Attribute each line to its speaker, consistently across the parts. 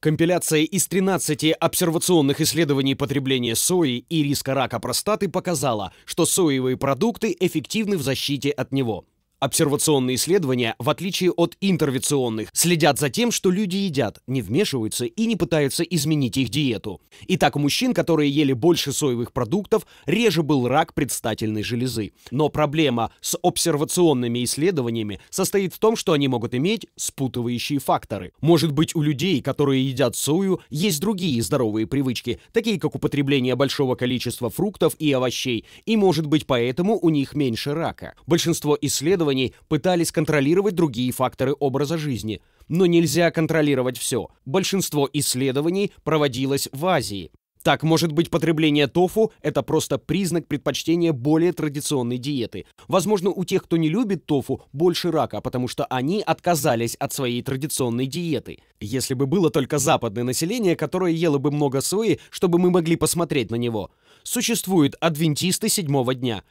Speaker 1: Компиляция из 13 обсервационных исследований потребления сои и риска рака простаты показала, что соевые продукты эффективны в защите от него. Обсервационные исследования, в отличие от интервенционных, следят за тем, что люди едят, не вмешиваются и не пытаются изменить их диету. Итак, у мужчин, которые ели больше соевых продуктов, реже был рак предстательной железы. Но проблема с обсервационными исследованиями состоит в том, что они могут иметь спутывающие факторы. Может быть, у людей, которые едят сою, есть другие здоровые привычки, такие как употребление большого количества фруктов и овощей, и может быть поэтому у них меньше рака. Большинство исследований исследований пытались контролировать другие факторы образа жизни. Но нельзя контролировать все. Большинство исследований проводилось в Азии. Так, может быть, потребление тофу – это просто признак предпочтения более традиционной диеты. Возможно, у тех, кто не любит тофу, больше рака, потому что они отказались от своей традиционной диеты. Если бы было только западное население, которое ело бы много сои, чтобы мы могли посмотреть на него. Существуют адвентисты седьмого дня.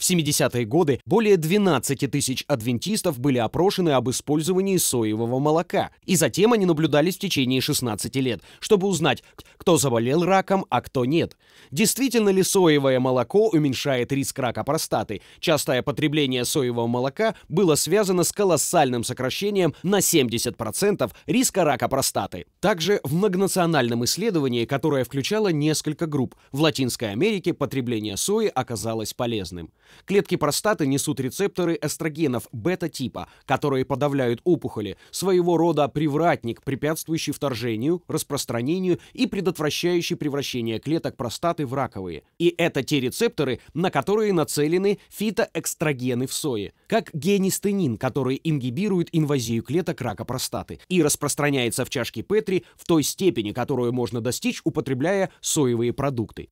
Speaker 1: В 70-е годы более 12 тысяч адвентистов были опрошены об использовании соевого молока, и затем они наблюдались в течение 16 лет, чтобы узнать, кто заболел раком, а кто нет. Действительно ли соевое молоко уменьшает риск рака простаты? Частое потребление соевого молока было связано с колоссальным сокращением на 70% риска рака простаты. Также в многонациональном исследовании, которое включало несколько групп, в Латинской Америке потребление сои оказалось полезным. Клетки простаты несут рецепторы эстрогенов бета-типа, которые подавляют опухоли, своего рода привратник, препятствующий вторжению, распространению и предотвращающий превращение клеток простаты в раковые. И это те рецепторы, на которые нацелены фитоэкстрогены в сое, как генистенин, который ингибирует инвазию клеток рака простаты и распространяется в чашке Петри в той степени, которую можно достичь, употребляя соевые продукты.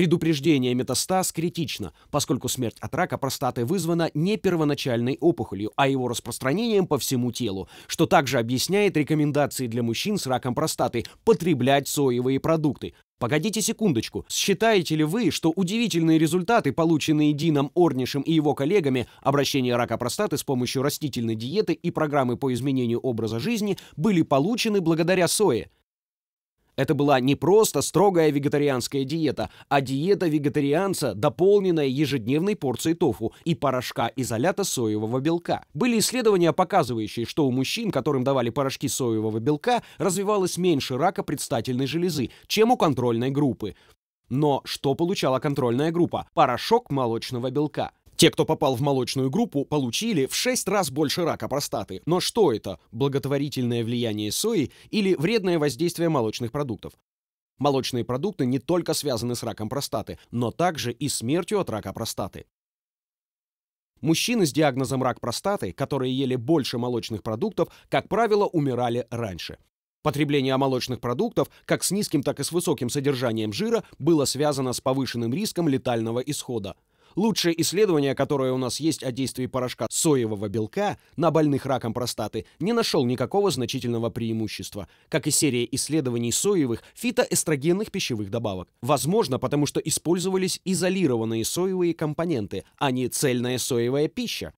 Speaker 1: Предупреждение метастаз критично, поскольку смерть от рака простаты вызвана не первоначальной опухолью, а его распространением по всему телу, что также объясняет рекомендации для мужчин с раком простаты потреблять соевые продукты. Погодите секундочку, считаете ли вы, что удивительные результаты, полученные Дином Орнишем и его коллегами, обращение рака простаты с помощью растительной диеты и программы по изменению образа жизни, были получены благодаря сое? Это была не просто строгая вегетарианская диета, а диета вегетарианца, дополненная ежедневной порцией тофу и порошка изолята соевого белка. Были исследования, показывающие, что у мужчин, которым давали порошки соевого белка, развивалось меньше рака предстательной железы, чем у контрольной группы. Но что получала контрольная группа? Порошок молочного белка. Те, кто попал в молочную группу, получили в 6 раз больше рака простаты. Но что это? Благотворительное влияние сои или вредное воздействие молочных продуктов? Молочные продукты не только связаны с раком простаты, но также и смертью от рака простаты. Мужчины с диагнозом рак простаты, которые ели больше молочных продуктов, как правило, умирали раньше. Потребление молочных продуктов, как с низким, так и с высоким содержанием жира, было связано с повышенным риском летального исхода – Лучшее исследование, которое у нас есть о действии порошка соевого белка на больных раком простаты, не нашел никакого значительного преимущества, как и серия исследований соевых фитоэстрогенных пищевых добавок. Возможно, потому что использовались изолированные соевые компоненты, а не цельная соевая пища.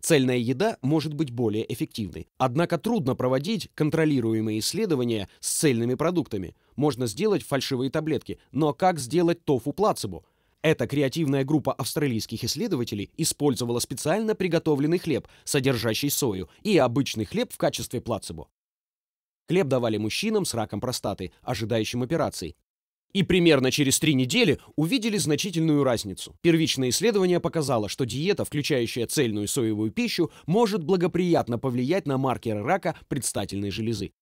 Speaker 1: Цельная еда может быть более эффективной. Однако трудно проводить контролируемые исследования с цельными продуктами. Можно сделать фальшивые таблетки, но как сделать тофу плацебо? Эта креативная группа австралийских исследователей использовала специально приготовленный хлеб, содержащий сою, и обычный хлеб в качестве плацебо. Хлеб давали мужчинам с раком простаты, ожидающим операции. И примерно через три недели увидели значительную разницу. Первичное исследование показало, что диета, включающая цельную соевую пищу, может благоприятно повлиять на маркеры рака предстательной железы.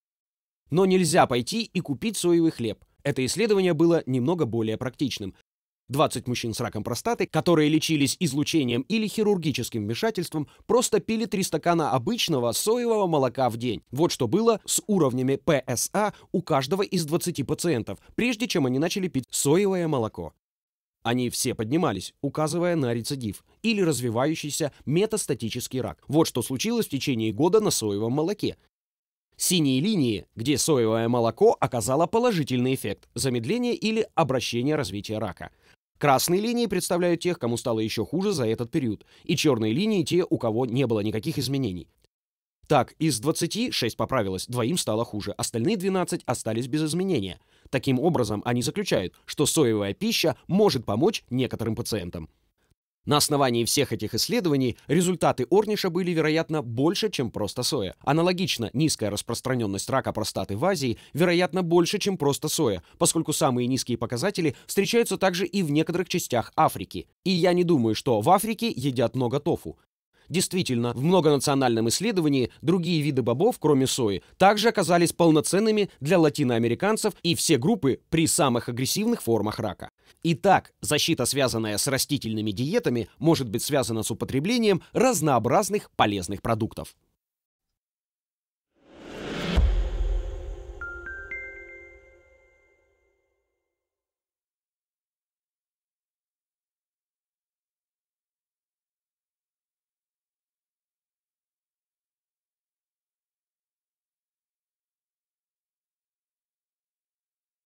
Speaker 1: Но нельзя пойти и купить соевый хлеб. Это исследование было немного более практичным. 20 мужчин с раком простаты, которые лечились излучением или хирургическим вмешательством, просто пили 3 стакана обычного соевого молока в день. Вот что было с уровнями ПСА у каждого из 20 пациентов, прежде чем они начали пить соевое молоко. Они все поднимались, указывая на рецидив или развивающийся метастатический рак. Вот что случилось в течение года на соевом молоке. Синие линии, где соевое молоко оказало положительный эффект – замедление или обращение развития рака – Красные линии представляют тех, кому стало еще хуже за этот период, и черные линии те, у кого не было никаких изменений. Так, из 20 6 поправилось, двоим стало хуже, остальные 12 остались без изменения. Таким образом, они заключают, что соевая пища может помочь некоторым пациентам. На основании всех этих исследований результаты Орниша были, вероятно, больше, чем просто соя. Аналогично, низкая распространенность рака простаты в Азии, вероятно, больше, чем просто соя, поскольку самые низкие показатели встречаются также и в некоторых частях Африки. И я не думаю, что в Африке едят много тофу. Действительно, в многонациональном исследовании другие виды бобов, кроме сои, также оказались полноценными для латиноамериканцев и все группы при самых агрессивных формах рака. Итак, защита, связанная с растительными диетами, может быть связана с употреблением разнообразных полезных продуктов.